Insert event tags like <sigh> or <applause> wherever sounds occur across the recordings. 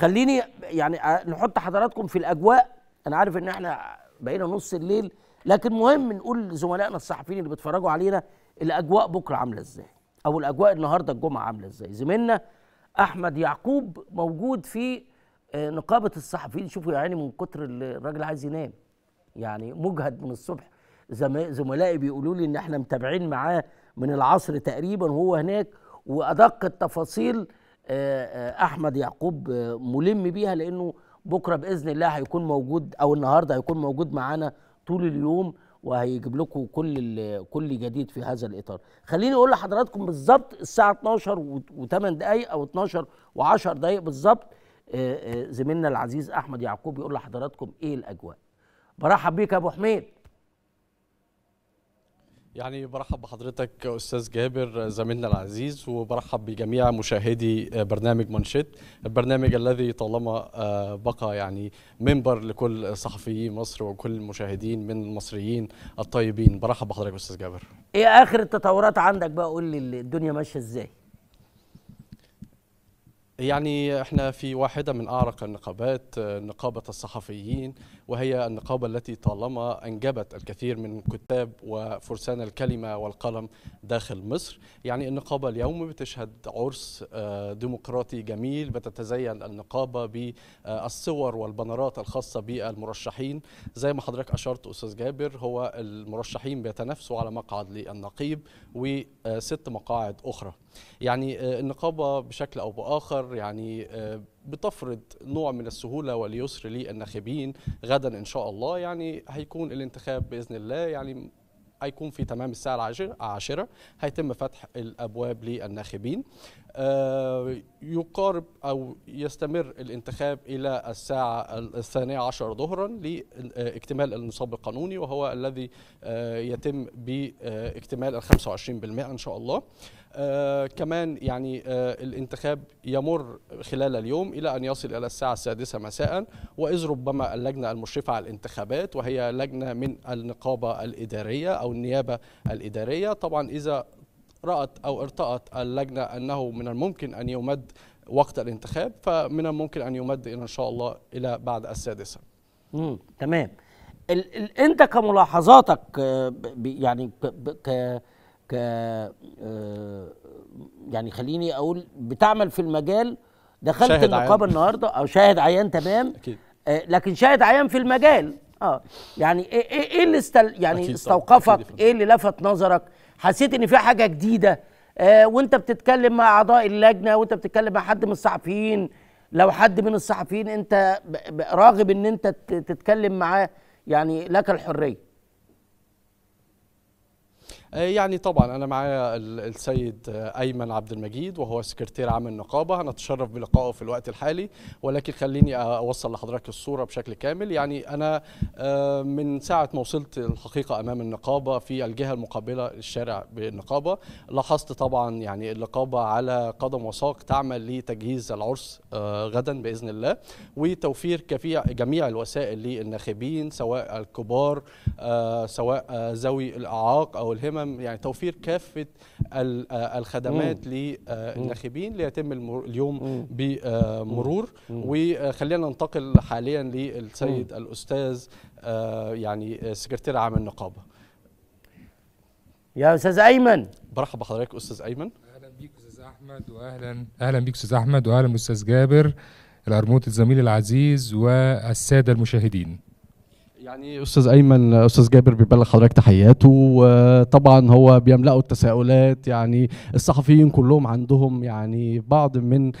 خليني يعني نحط حضراتكم في الاجواء انا عارف ان احنا بقينا نص الليل لكن مهم نقول لزملائنا الصحفيين اللي بيتفرجوا علينا الاجواء بكره عامله ازاي او الاجواء النهارده الجمعه عامله ازاي زميلنا احمد يعقوب موجود في آه، نقابه الصحفيين شوفوا يا عيني من كتر الراجل عايز ينام يعني مجهد من الصبح زملائي بيقولوا لي ان احنا متابعين معاه من العصر تقريبا وهو هناك وادق التفاصيل آه، آه، احمد يعقوب آه، ملم بيها لانه بكره باذن الله هيكون موجود او النهارده هيكون موجود معانا طول اليوم وهيجيب لكم كل كل جديد في هذا الاطار خليني اقول لحضراتكم بالظبط الساعه 12 و8 دقائق او 12 و10 دقائق بالظبط زميلنا العزيز احمد يعقوب يقول لحضراتكم ايه الاجواء برحب بيك يا ابو حميد يعني برحب بحضرتك استاذ جابر زميلنا العزيز وبرحب بجميع مشاهدي برنامج مانشيت البرنامج الذي طالما آه، بقى يعني منبر لكل صحفيي مصر وكل المشاهدين من المصريين الطيبين برحب بحضرتك استاذ جابر ايه اخر التطورات عندك بقى قول لي الدنيا ماشيه ازاي يعني احنا في واحدة من أعرق النقابات نقابة الصحفيين وهي النقابة التي طالما أنجبت الكثير من كتاب وفرسان الكلمة والقلم داخل مصر يعني النقابة اليوم بتشهد عرس آه، ديمقراطي جميل بتتزين النقابة بالصور والبنرات الخاصة بالمرشحين زي ما حضرتك أشرت أستاذ جابر هو المرشحين بيتنافسوا على مقعد للنقيب وست مقاعد أخرى يعني آه، النقابة بشكل أو بآخر يعني آه، بتفرض نوع من السهولة واليسر للناخبين غدا إن شاء الله يعني هيكون الانتخاب بإذن الله يعني هيكون في تمام الساعة العاشرة هيتم فتح الأبواب للناخبين آه، يقارب أو يستمر الانتخاب إلى الساعة الثانية عشر ظهرا لاكتمال النصاب القانوني وهو الذي يتم باكتمال ال 25% إن شاء الله آه، كمان يعني آه، الانتخاب يمر خلال اليوم إلى أن يصل إلى الساعة السادسة مساء وإذ ربما اللجنة المشرفة على الانتخابات وهي لجنة من النقابة الإدارية أو النيابة الإدارية طبعا إذا رأت أو ارتأت اللجنة أنه من الممكن أن يمد وقت الانتخاب فمن الممكن أن يمد إن شاء الله إلى بعد السادسة مم. تمام ال ال انت كملاحظاتك آه، يعني ك ك آه، يعني خليني اقول بتعمل في المجال دخلت النقابه النهارده او شاهد عيان تمام أكيد. آه، لكن شاهد عيان في المجال اه يعني ايه ايه, إيه اللي استل يعني أكيد استوقفك أكيد ايه اللي لفت نظرك حسيت ان في حاجه جديده آه وانت بتتكلم مع اعضاء اللجنه وانت بتتكلم مع حد من الصحفيين لو حد من الصحفيين انت راغب ان انت تتكلم معاه يعني لك الحريه آه، يعني طبعا انا معايا السيد آه، ايمن عبد المجيد وهو سكرتير عام النقابه هنتشرف بلقائه في الوقت الحالي ولكن خليني اوصل لحضرتك الصوره بشكل كامل يعني انا آه، من ساعه ما وصلت الحقيقه امام النقابه في الجهه المقابله للشارع بالنقابه لاحظت طبعا يعني النقابه على قدم وساق تعمل لتجهيز العرس غدا باذن الله وتوفير كفيع جميع الوسائل للناخبين سواء الكبار سواء ذوي الاعاق او الهمم تمام يعني توفير كافه آه، الخدمات للناخبين آه، ليتم اليوم بمرور وخلينا ننتقل حاليا للسيد الاستاذ آه، يعني سكرتير عام النقابه يا استاذ ايمن برحب بحضرتك استاذ ايمن اهلا بيك استاذ احمد واهلا اهلا بيك استاذ احمد واهلا استاذ جابر العرموت الزميل العزيز والساده المشاهدين يعني استاذ ايمن استاذ جابر بيبلغ حضرتك تحياته وطبعا هو بيملأه التساؤلات يعني الصحفيين كلهم عندهم يعني بعض من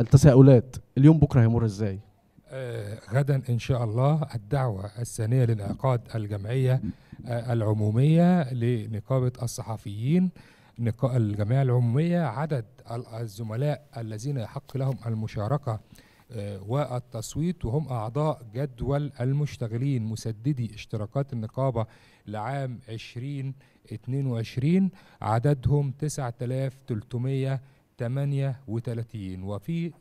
التساؤلات اليوم بكره هيمر ازاي آه، غدا ان شاء الله الدعوه الثانيه لانعقاد الجمعيه آه، العموميه لنقابه الصحفيين الجمعيه العموميه عدد الزملاء الذين يحق لهم المشاركه آه، والتصويت وهم أعضاء جدول المشتغلين مسددي اشتراكات النقابة لعام 2022 عددهم 9300 38 وفي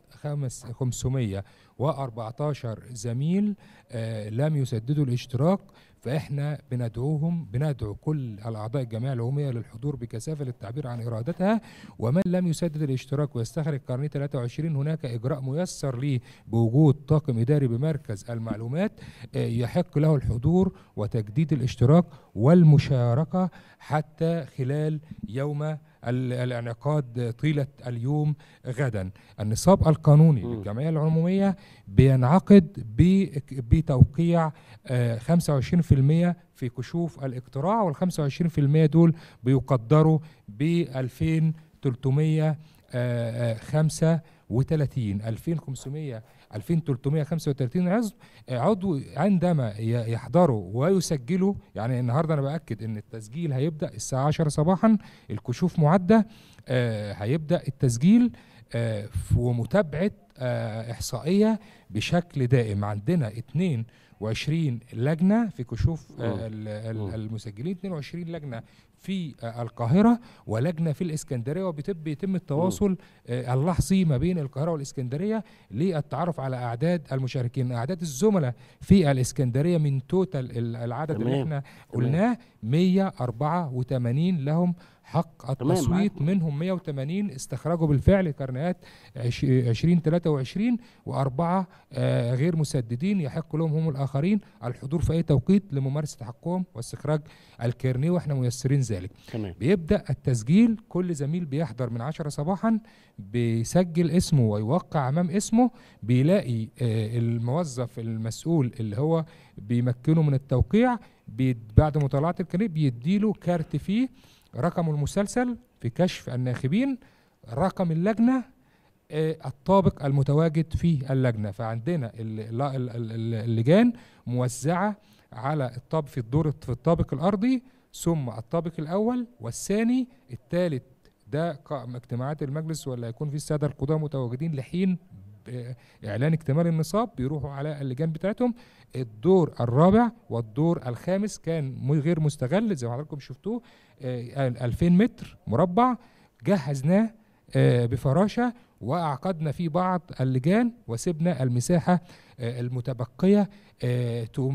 514 زميل آه، لم يسددوا الاشتراك فاحنا بندعوهم بندعو كل الاعضاء الجمعيه العموميه للحضور بكثافه للتعبير عن ارادتها ومن لم يسدد الاشتراك ويستخرج قرنيه 23 هناك اجراء ميسر ليه بوجود طاقم اداري بمركز المعلومات آه، يحق له الحضور وتجديد الاشتراك والمشاركه حتى خلال يوم الانعقاد طيلة اليوم غدا النصاب القانوني م. للجمعية العمومية بينعقد بتوقيع 25% آه، في كشوف الاقتراع وال 25% دول بيقدروا ب 2335 2500 2335 عضو آه، عضو عندما يحضروا ويسجلوا يعني النهارده انا باكد ان التسجيل هيبدا الساعه 10 صباحا الكشوف معده آه، هيبدا التسجيل ومتابعه آه، آه، احصائيه بشكل دائم عندنا 22 لجنه في كشوف آه، المسجلين 22 لجنه في القاهره ولجنه في الاسكندريه وبتب يتم التواصل اللحظي ما بين القاهره والاسكندريه للتعرف على اعداد المشاركين اعداد الزملاء في الاسكندريه من توتال العدد اللي احنا قلناه 184 لهم حق التصويت منهم 180 استخرجوا بالفعل كرنيات 2023 وأربعة آه، غير مسددين يحق لهم هم الآخرين الحضور في أي توقيت لممارسة حقهم واستخراج الكرنيه وإحنا ميسرين ذلك تمام. بيبدأ التسجيل كل زميل بيحضر من 10 صباحا بيسجل اسمه ويوقع أمام اسمه بيلاقي آه، الموظف المسؤول اللي هو بيمكنه من التوقيع بعد مطالعة الكرنيه بيديله كارت فيه رقم المسلسل في كشف الناخبين رقم اللجنة آه، الطابق المتواجد في اللجنة فعندنا اللجان موزعة على الطاب في الدور في الطابق الأرضي ثم الطابق الأول والثاني الثالث ده اجتماعات المجلس ولا يكون في السادة القضاة متواجدين لحين اعلان اكتمال النصاب بيروحوا على اللجان بتاعتهم الدور الرابع والدور الخامس كان غير مستغل زي ما حضراتكم شفتوه 2000 آه، متر مربع جهزناه آه، بفراشه واعقدنا فيه بعض اللجان وسبنا المساحه آه، المتبقيه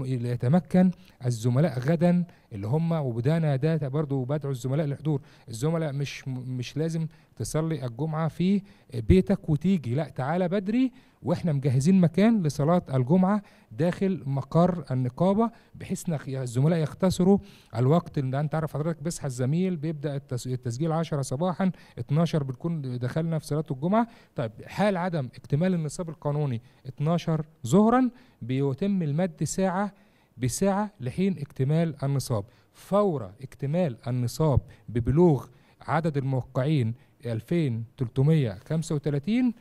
ليتمكن الزملاء غدا اللي هم وبدانا داتا برضو بدعو الزملاء للحضور الزملاء مش مش لازم تصلي الجمعه في بيتك وتيجي لا تعالى بدري واحنا مجهزين مكان لصلاه الجمعه داخل مقر النقابه بحيث الزملاء يختصروا الوقت اللي انت عارف حضرتك بيصحى الزميل بيبدا التسجيل 10 صباحا 12 بنكون دخلنا في صلاه الجمعه طيب حال عدم اكتمال النصاب القانوني 12 ظهرا بيتم المد ساعه بساعة لحين اكتمال النصاب فور اكتمال النصاب ببلوغ عدد الموقعين 2335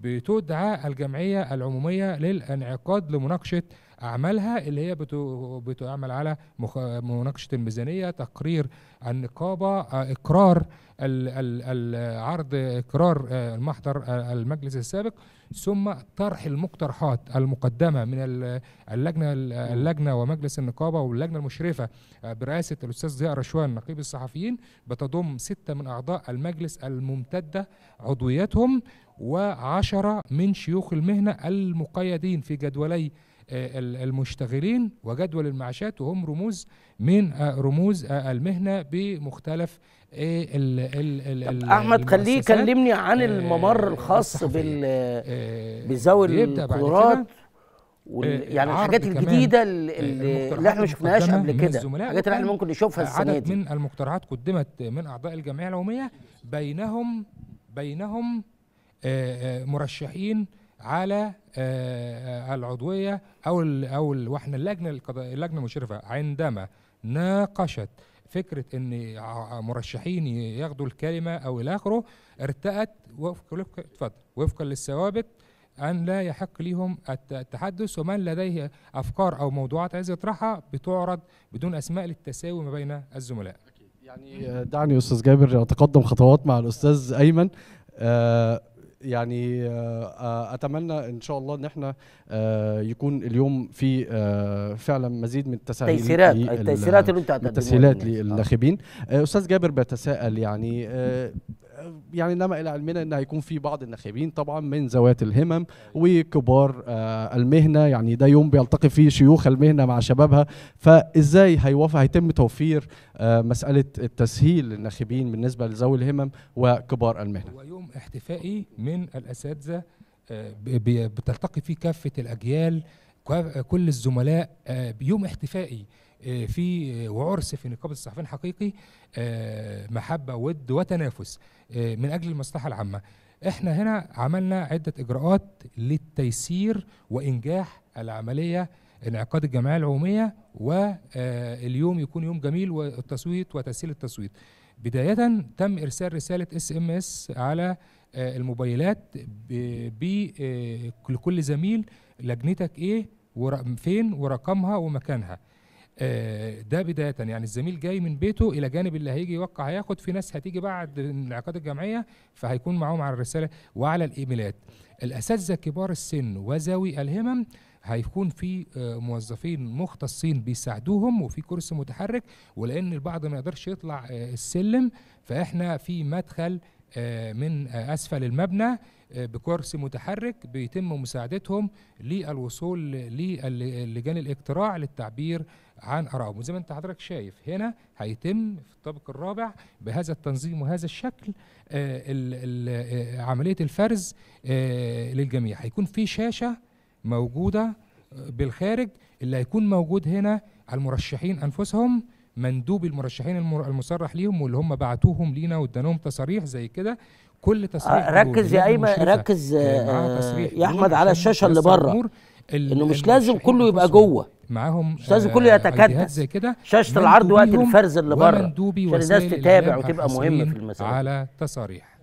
بتدعى الجمعية العمومية للانعقاد لمناقشة أعمالها اللي هي بتعمل على مناقشة الميزانية تقرير النقابة آه، إقرار العرض إقرار آه، المحضر آه، المجلس السابق ثم طرح المقترحات المقدمة من اللجنة اللجنة ومجلس النقابة واللجنة المشرفة برئاسة الأستاذ ضياء رشوان نقيب الصحفيين بتضم ستة من أعضاء المجلس الممتدة عضويتهم وعشرة من شيوخ المهنة المقيدين في جدولي آه، المشتغلين وجدول المعاشات وهم رموز من آه، رموز آه، المهنه بمختلف ال ال ال احمد خليه يكلمني عن الممر الخاص بال بذوي القدرات يعني الحاجات الجديدة اللي احنا ما شفناهاش قبل كده الحاجات اللي احنا ممكن نشوفها السنة دي عدد من المقترحات قدمت من أعضاء الجمعية العمومية بينهم بينهم مرشحين على آه، آه، العضويه او او واحنا اللجنه اللجنه المشرفه عندما ناقشت فكره ان مرشحين ياخدوا الكلمه او الى اخره ارتأت وفق اتفضل وفقا للثوابت ان لا يحق لهم التحدث ومن لديه افكار او موضوعات عايز يطرحها بتعرض بدون اسماء للتساوي ما بين الزملاء. يعني آه، دعني استاذ جابر اتقدم خطوات مع الاستاذ ايمن أه يعني آه، آه، اتمنى ان شاء الله ان احنا آه، يكون اليوم في فعلا مزيد من التسهيلات التيسيرات اللي انت التسهيلات للناخبين استاذ جابر بيتساءل يعني يعني انما الى علمنا ان هيكون في بعض الناخبين طبعا من ذوات الهمم وكبار آه، المهنه يعني ده يوم بيلتقي فيه شيوخ المهنه مع شبابها فازاي هيوافق هيتم توفير آه، مساله التسهيل للناخبين بالنسبه لذوي الهمم وكبار المهنه هو يوم احتفائي من الاساتذه آه، بتلتقي فيه كافه الاجيال كل الزملاء بيوم احتفائي آه، في وعرس في نقابه الصحفيين حقيقي آه، محبه ود وتنافس آه، من اجل المصلحه العامه احنا هنا عملنا عده اجراءات للتيسير وانجاح العمليه انعقاد الجمعيه العموميه واليوم يكون يوم جميل والتصويت وتسهيل التصويت بدايه تم ارسال رساله اس ام اس على الموبايلات لكل زميل لجنتك ايه فين ورقمها ومكانها آه، ده بدايه يعني الزميل جاي من بيته الى جانب اللي هيجي يوقع هياخد في ناس هتيجي بعد انعقاد الجمعيه فهيكون معاهم على الرساله وعلى الايميلات الاساتذه كبار السن وذوي الهمم هيكون في آه، موظفين مختصين بيساعدوهم وفي كرسي متحرك ولان البعض ما يقدرش يطلع آه، السلم فاحنا في مدخل من اسفل المبنى آه، بكرسي متحرك بيتم مساعدتهم للوصول للجان الاقتراع للتعبير عن ارائهم وزي ما انت حضرتك شايف هنا هيتم في الطابق الرابع بهذا التنظيم وهذا الشكل آه، آه، عمليه الفرز للجميع هيكون في شاشه موجوده بالخارج اللي هيكون موجود هنا على المرشحين انفسهم مندوب المرشحين المصرح ليهم واللي هم بعتوهم لينا وادانهم تصاريح زي كده كل آه، تصريح ركز يا ايمن ركز يعني آه، يا احمد على الشاشه اللي بره انه مش لازم كله يبقى جوه معاهم مش لازم كله آه، يتكتف زي كده شاشه العرض وقت الفرز اللي بره عشان الناس تتابع وتبقى مهمه في المسائل على تصاريح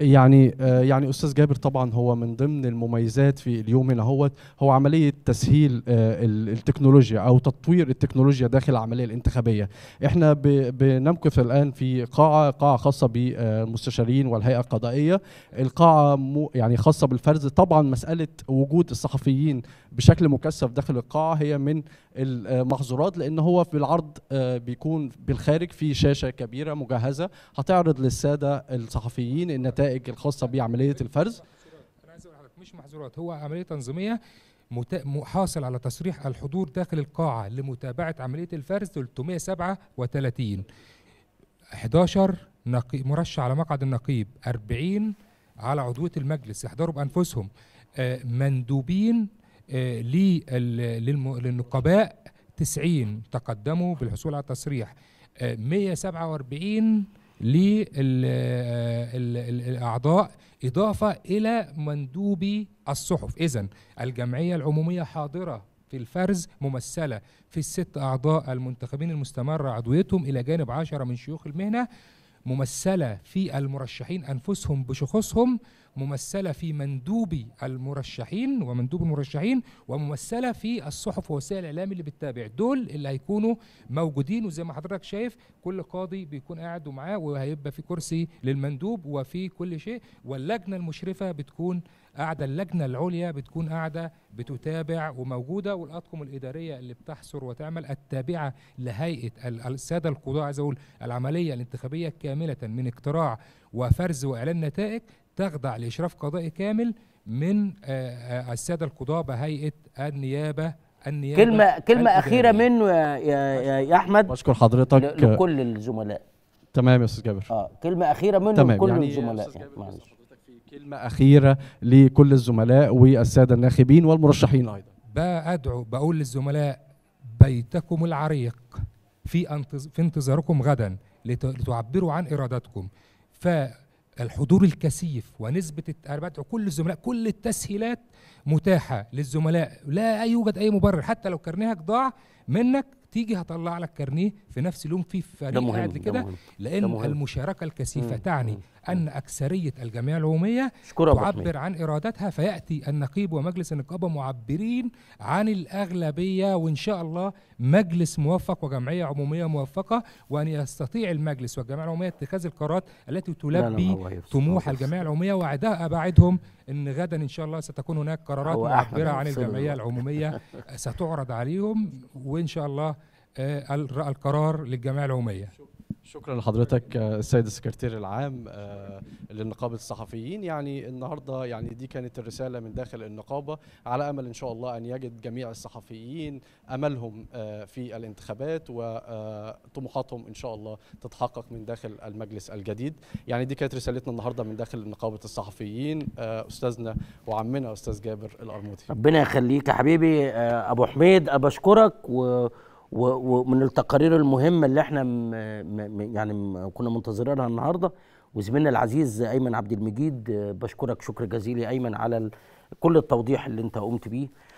يعني آه، يعني استاذ جابر طبعا هو من ضمن المميزات في اليوم هنا هو هو عمليه تسهيل آه، التكنولوجيا او تطوير التكنولوجيا داخل العمليه الانتخابيه احنا بنمكث الان في قاعه قاعه خاصه بالمستشارين والهيئه القضائيه القاعه يعني خاصه بالفرز طبعا مساله وجود الصحفيين بشكل مكثف داخل القاعه هي من المحظورات لان هو في العرض آه، بيكون بالخارج في شاشه كبيره مجهزه هتعرض للساده الصحفيين النتائج النتائج الخاصه بعمليه الفرز انا عايز اقول لحضرتك مش محظورات هو عمليه تنظيميه حاصل على تصريح الحضور داخل القاعه لمتابعه عمليه الفرز 337 11 نقيب مرشح على مقعد النقيب 40 على عضويه المجلس يحضروا بانفسهم آه، مندوبين آه، للنقباء 90 تقدموا بالحصول على التصريح 147 آه، للاعضاء اضافه الى مندوبي الصحف اذا الجمعيه العموميه حاضره في الفرز ممثله في الست اعضاء المنتخبين المستمره عضويتهم الى جانب عشرة من شيوخ المهنه ممثلة في المرشحين أنفسهم بشخصهم ممثلة في مندوبي المرشحين ومندوب المرشحين وممثلة في الصحف ووسائل الإعلام اللي بتتابع دول اللي هيكونوا موجودين وزي ما حضرتك شايف كل قاضي بيكون قاعد ومعاه وهيبقى في كرسي للمندوب وفي كل شيء واللجنة المشرفة بتكون قاعده اللجنه العليا بتكون قاعده بتتابع وموجوده والاطقم الاداريه اللي بتحصر وتعمل التابعه لهيئه الساده القضاه عايز اقول العمليه الانتخابيه كامله من اقتراع وفرز واعلان نتائج تخضع لاشراف قضائي كامل من آه، آه، الساده القضاه بهيئه النيابه النيابه كلمه كلمه اخيره منه آه، يا, يا, يا احمد بشكر حضرتك لكل الزملاء تمام يا استاذ جابر اه كلمه اخيره منه تمام لكل يعني الزملاء يعني معلش كلمه اخيره لكل الزملاء والساده الناخبين والمرشحين ايضا بأدعو بقول للزملاء بيتكم العريق في في انتظاركم غدا لتعبروا عن ارادتكم فالحضور الكثيف ونسبه بدعو كل الزملاء كل التسهيلات متاحه للزملاء لا يوجد اي مبرر حتى لو كارنيهك ضاع منك تيجي هطلع لك كارنيه في نفس اليوم في فريق قاعد كده لان المشاركه الكثيفه تعني ان اكثريه الجمعيه العموميه تعبر عن ارادتها فياتي النقيب ومجلس النقابه معبرين عن الاغلبيه وان شاء الله مجلس موفق وجمعيه عموميه موفقه وان يستطيع المجلس والجمعيه العموميه اتخاذ القرارات التي تلبي طموح الجمعيه العموميه وعدها اباعدهم ان غدا ان شاء الله ستكون هناك قرارات معبره عن الجمعيه العموميه <laughs> ستعرض عليهم وان شاء الله آه، القرار للجمعيه العموميه شكرا لحضرتك آه، السيد السكرتير العام آه، للنقابه الصحفيين يعني النهارده يعني دي كانت الرساله من داخل النقابه على امل ان شاء الله ان يجد جميع الصحفيين املهم في الانتخابات وطموحاتهم ان شاء الله تتحقق من داخل المجلس الجديد يعني دي كانت رسالتنا النهارده من داخل نقابه الصحفيين استاذنا وعمنا استاذ جابر الأرموتي ربنا يخليك يا حبيبي ابو حميد ابشكرك و ومن التقارير المهمه اللي احنا يعني كنا منتظرينها النهارده وزميلنا العزيز ايمن عبد المجيد بشكرك شكر جزيل يا ايمن على كل التوضيح اللي انت قمت بيه